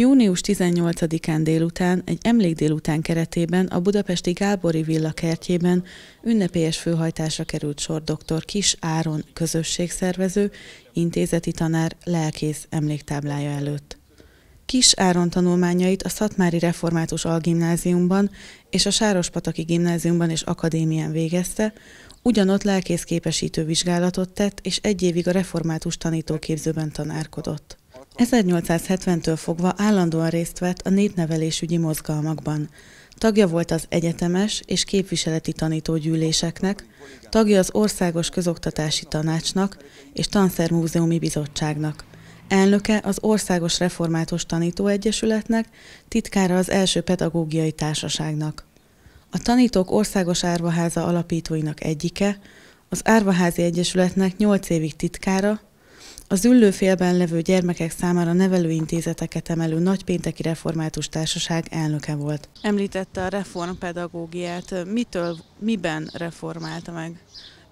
Június 18-án délután egy emlékdélután keretében a budapesti Gábori Villa kertjében ünnepélyes főhajtásra került sor dr. Kis Áron közösségszervező, intézeti tanár, lelkész emléktáblája előtt. Kis Áron tanulmányait a Szatmári Református Algimnáziumban és a Sárospataki Gimnáziumban és Akadémián végezte, ugyanott képesítő vizsgálatot tett, és egy évig a református tanítóképzőben tanárkodott. 1870-től fogva állandóan részt vett a népnevelésügyi mozgalmakban. Tagja volt az egyetemes és képviseleti tanítógyűléseknek, tagja az Országos Közoktatási Tanácsnak és Tanszermúzeumi Bizottságnak. Elnöke az Országos Református Tanítóegyesületnek, titkára az Első Pedagógiai Társaságnak. A Tanítók Országos Árvaháza alapítóinak egyike, az Árvaházi Egyesületnek 8 évig titkára, az ülőfélben levő gyermekek számára nevelőintézeteket emelő Nagypénteki Református Társaság elnöke volt. Említette a reformpedagógiát. Mitől, miben reformálta meg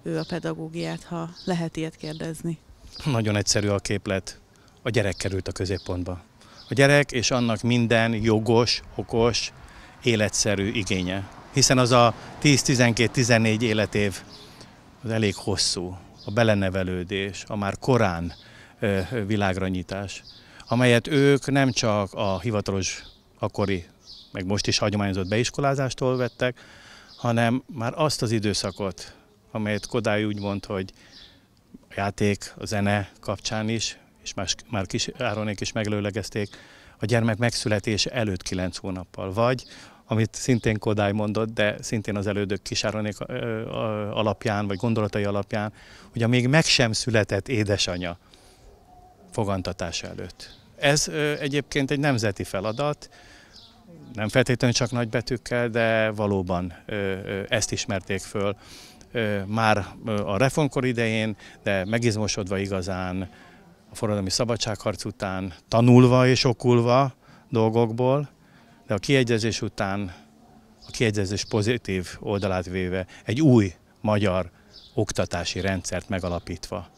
ő a pedagógiát, ha lehet ilyet kérdezni? Nagyon egyszerű a képlet. A gyerek került a középpontba. A gyerek és annak minden jogos, okos, életszerű igénye. Hiszen az a 10-12-14 életév az elég hosszú, a belenevelődés, a már korán világra nyitás, amelyet ők nem csak a hivatalos akkori, meg most is hagyományozott beiskolázástól vettek, hanem már azt az időszakot, amelyet Kodály úgy mond, hogy a játék, a zene kapcsán is, és más, már kis Áronék is meglőlegezték, a gyermek megszületése előtt kilenc hónappal, vagy amit szintén Kodály mondott, de szintén az elődök kisáronék alapján, vagy gondolatai alapján, hogy a még meg sem született édesanyja, fogantatás előtt. Ez egyébként egy nemzeti feladat, nem feltétlenül csak nagy betűkkel, de valóban ezt ismerték föl már a reformkor idején, de megizmosodva igazán a forradalmi szabadságharc után, tanulva és okulva dolgokból, de a kiegyezés után, a kiegyezés pozitív oldalát véve egy új magyar oktatási rendszert megalapítva.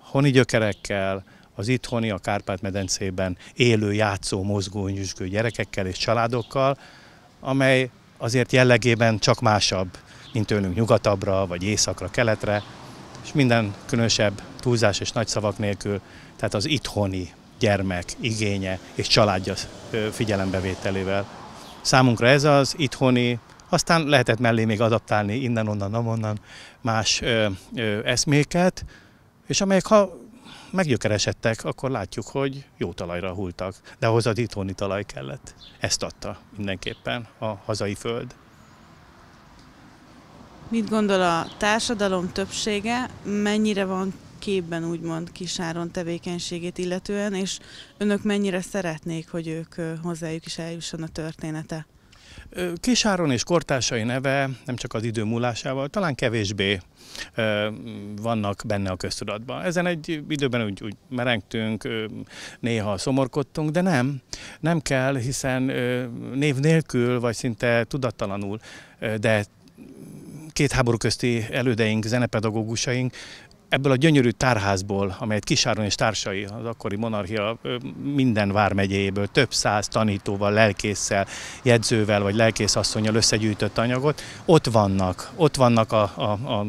Honi gyökerekkel, az itthoni, a Kárpát-medencében élő, játszó, mozgó, nyüzsgő gyerekekkel és családokkal, amely azért jellegében csak másabb, mint tőlünk nyugatabbra, vagy északra, keletre, és minden különösebb túlzás és nagy szavak nélkül, tehát az itthoni gyermek igénye és családja figyelembevételével. Számunkra ez az itthoni, aztán lehetett mellé még adaptálni innen, onnan, onnan más ö, ö, eszméket, és amelyek ha meggyökeresedtek, akkor látjuk, hogy jó talajra hultak, de ahhoz a itthoni talaj kellett. Ezt adta mindenképpen a hazai föld. Mit gondol a társadalom többsége, mennyire van képben úgymond Kisáron tevékenységét illetően, és önök mennyire szeretnék, hogy ők hozzájuk is eljusson a története? Kisáron és kortársai neve nem csak az idő múlásával, talán kevésbé vannak benne a köztudatban. Ezen egy időben úgy, úgy merengtünk, néha szomorkodtunk, de nem, nem kell, hiszen név nélkül, vagy szinte tudattalanul, de két háború közti elődeink, zenepedagógusaink ebből a gyönyörű tárházból, amelyet Kisáron és társai, az akkori monarchia minden vármegyéből több száz tanítóval, lelkésszel, jegyzővel vagy lelkészasszonyjal összegyűjtött anyagot, ott vannak, ott vannak a, a, a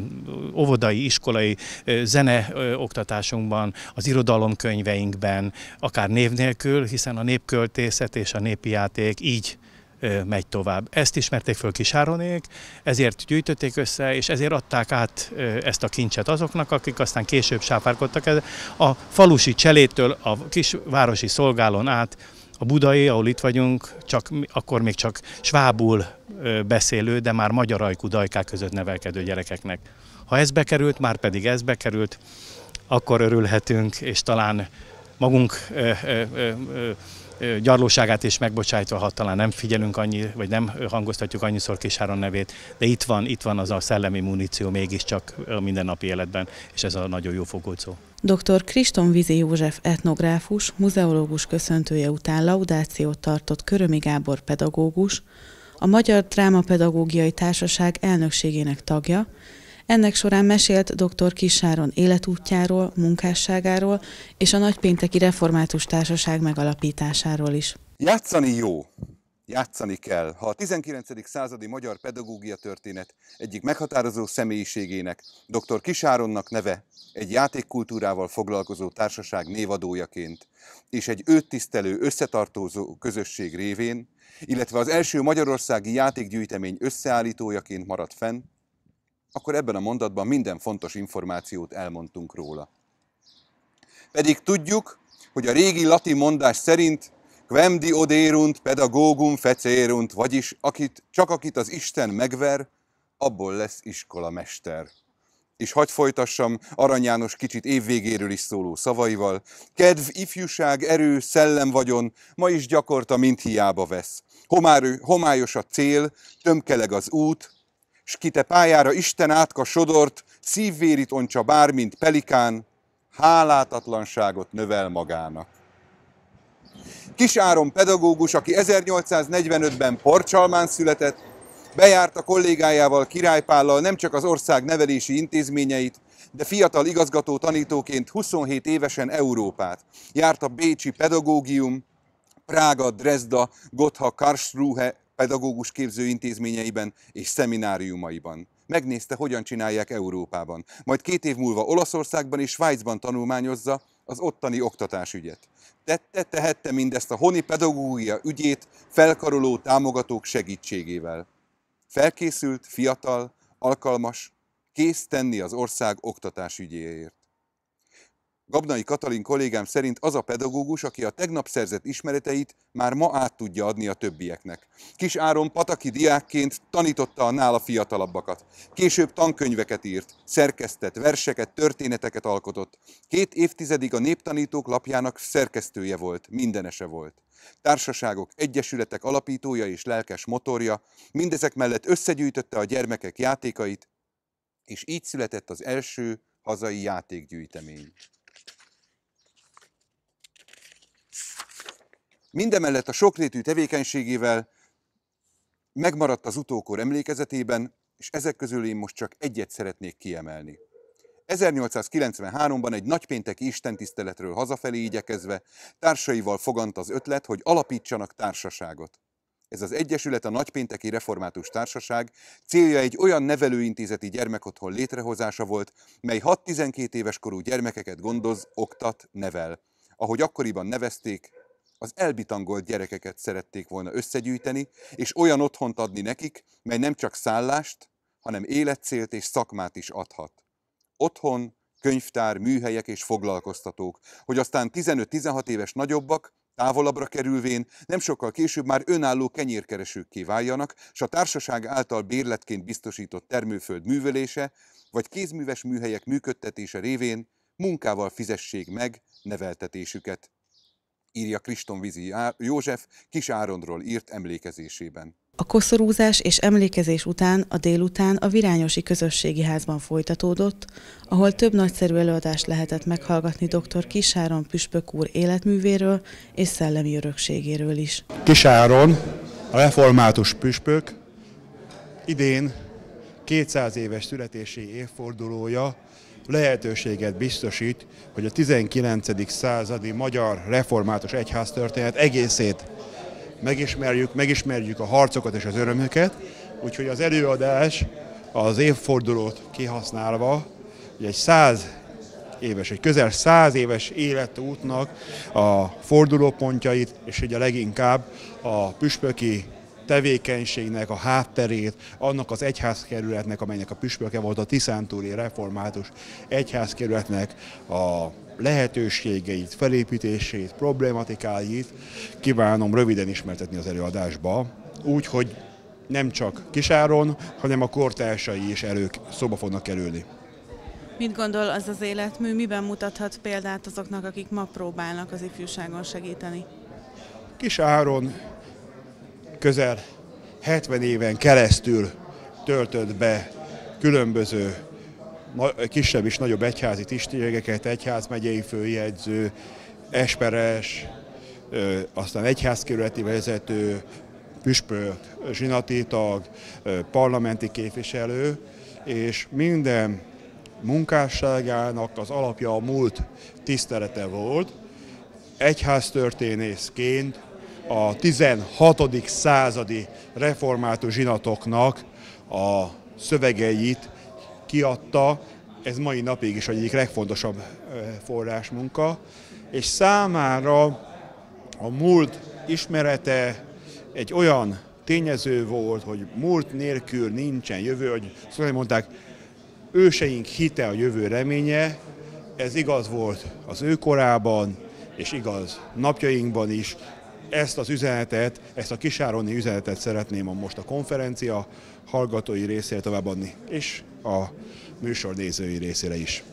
óvodai, iskolai zene oktatásunkban, az irodalomkönyveinkben, akár név nélkül, hiszen a népköltészet és a népi játék így megy tovább. Ezt ismerték föl Kisáronék, ezért gyűjtötték össze, és ezért adták át ezt a kincset azoknak, akik aztán később sáfárkodtak. A falusi cselétől a kisvárosi szolgálon át a budai, ahol itt vagyunk, csak, akkor még csak svábul beszélő, de már magyar ajkú dajkák között nevelkedő gyerekeknek. Ha ez bekerült, már pedig ez bekerült, akkor örülhetünk, és talán magunk ö, ö, ö, gyarlóságát is megbocsájtva, ha talán nem figyelünk annyi, vagy nem hangoztatjuk annyiszor Kisáron nevét, de itt van, itt van az a szellemi muníció mégiscsak a mindennapi életben, és ez a nagyon jó fogolcó. Dr. Kriston Vizi József etnográfus, muzeológus köszöntője után laudációt tartott Körömi Gábor pedagógus, a Magyar Drámapedagógiai Társaság elnökségének tagja, ennek során mesélt dr. Kisáron életútjáról, munkásságáról és a Nagypénteki Református Társaság megalapításáról is. Játszani jó, játszani kell. Ha a 19. századi magyar pedagógia történet egyik meghatározó személyiségének, dr. Kisáronnak neve egy játékkultúrával foglalkozó társaság névadójaként és egy őt tisztelő, összetartózó közösség révén, illetve az első magyarországi játékgyűjtemény összeállítójaként maradt fenn, akkor ebben a mondatban minden fontos információt elmondtunk róla. Pedig tudjuk, hogy a régi latin mondás szerint quemdi odérunt pedagógum fecérunt, vagyis akit, csak akit az Isten megver, abból lesz iskola mester. És hagy folytassam Arany János kicsit évvégéről is szóló szavaival. Kedv, ifjúság, erő, szellem vagyon, ma is gyakorta mint hiába vesz. Homár, homályos a cél, tömkeleg az út, s kite pályára Isten átka sodort, szívvérit oncsa bár, mint pelikán, hálátatlanságot növel magának. Áron pedagógus, aki 1845-ben Porcsalmán született, bejárt a kollégájával Királypállal nem csak az ország nevelési intézményeit, de fiatal igazgató tanítóként 27 évesen Európát. Járt a Bécsi Pedagógium, Prága, Dresda, Gotha, Karlsruhe, pedagógus képző intézményeiben és szemináriumaiban. Megnézte, hogyan csinálják Európában. Majd két év múlva Olaszországban és Svájcban tanulmányozza az ottani oktatásügyet. Tette, tehette mindezt a honi pedagógia ügyét felkaroló támogatók segítségével. Felkészült, fiatal, alkalmas, kész tenni az ország oktatásügyéért. Gabnai Katalin kollégám szerint az a pedagógus, aki a tegnap szerzett ismereteit már ma át tudja adni a többieknek. Kis Áron pataki diákként tanította a nála fiatalabbakat. Később tankönyveket írt, szerkesztett, verseket, történeteket alkotott. Két évtizedig a néptanítók lapjának szerkesztője volt, mindenese volt. Társaságok, egyesületek alapítója és lelkes motorja, mindezek mellett összegyűjtötte a gyermekek játékait, és így született az első hazai játékgyűjtemény. Mindemellett a sokrétű tevékenységével megmaradt az utókor emlékezetében, és ezek közül én most csak egyet szeretnék kiemelni. 1893-ban egy nagypénteki istentiszteletről hazafelé igyekezve társaival fogant az ötlet, hogy alapítsanak társaságot. Ez az Egyesület a Nagypénteki Református Társaság célja egy olyan nevelőintézeti gyermekotthon létrehozása volt, mely 6-12 éves korú gyermekeket gondoz, oktat, nevel. Ahogy akkoriban nevezték, az elbitangolt gyerekeket szerették volna összegyűjteni, és olyan otthont adni nekik, mely nem csak szállást, hanem életcélt és szakmát is adhat. Otthon, könyvtár, műhelyek és foglalkoztatók, hogy aztán 15-16 éves nagyobbak, távolabbra kerülvén nem sokkal később már önálló kenyérkeresőkké váljanak, s a társaság által bérletként biztosított termőföld művelése vagy kézműves műhelyek működtetése révén munkával fizessék meg neveltetésüket írja Kriston Vizi József Kis Áronról írt emlékezésében. A koszorúzás és emlékezés után a délután a Virányosi Közösségi Házban folytatódott, ahol több nagyszerű előadást lehetett meghallgatni dr. Kisáron Püspök úr életművéről és szellemi örökségéről is. Kisáron, a református püspök idén 200 éves születési évfordulója lehetőséget biztosít, hogy a 19. századi magyar református egyháztörténet egészét megismerjük, megismerjük a harcokat és az örömöket, úgyhogy az előadás az évfordulót kihasználva, hogy egy száz éves, egy közel száz éves életútnak a fordulópontjait, és ugye leginkább a püspöki tevékenységnek a hátterét, annak az egyházkerületnek, amelynek a püspöke volt a Tiszántúri református egyházkerületnek a lehetőségeit, felépítését, problématikáit kívánom röviden ismertetni az előadásba, úgy, hogy nem csak Kisáron, hanem a kortársai is erők szóba fognak kerülni. Mit gondol az az életmű, miben mutathat példát azoknak, akik ma próbálnak az ifjúságon segíteni? Kisáron közel 70 éven keresztül töltött be különböző kisebb és nagyobb egyházi tisztségeket, egyházmegyei főjegyző, esperes, aztán egyházkerületi vezető, püspök, zsinati tag, parlamenti képviselő, és minden munkásságának az alapja a múlt tisztelete volt, egyháztörténészként a 16. századi református zsinatoknak a szövegeit kiadta, ez mai napig is egyik legfontosabb forrásmunka, és számára a múlt ismerete egy olyan tényező volt, hogy múlt nélkül nincsen jövő, hogy szóval mondták, őseink hite a jövő reménye, ez igaz volt az ő korában, és igaz napjainkban is, ezt az üzenetet, ezt a kisároni üzenetet szeretném a most a konferencia hallgatói részére továbbadni, és a műsor nézői részére is.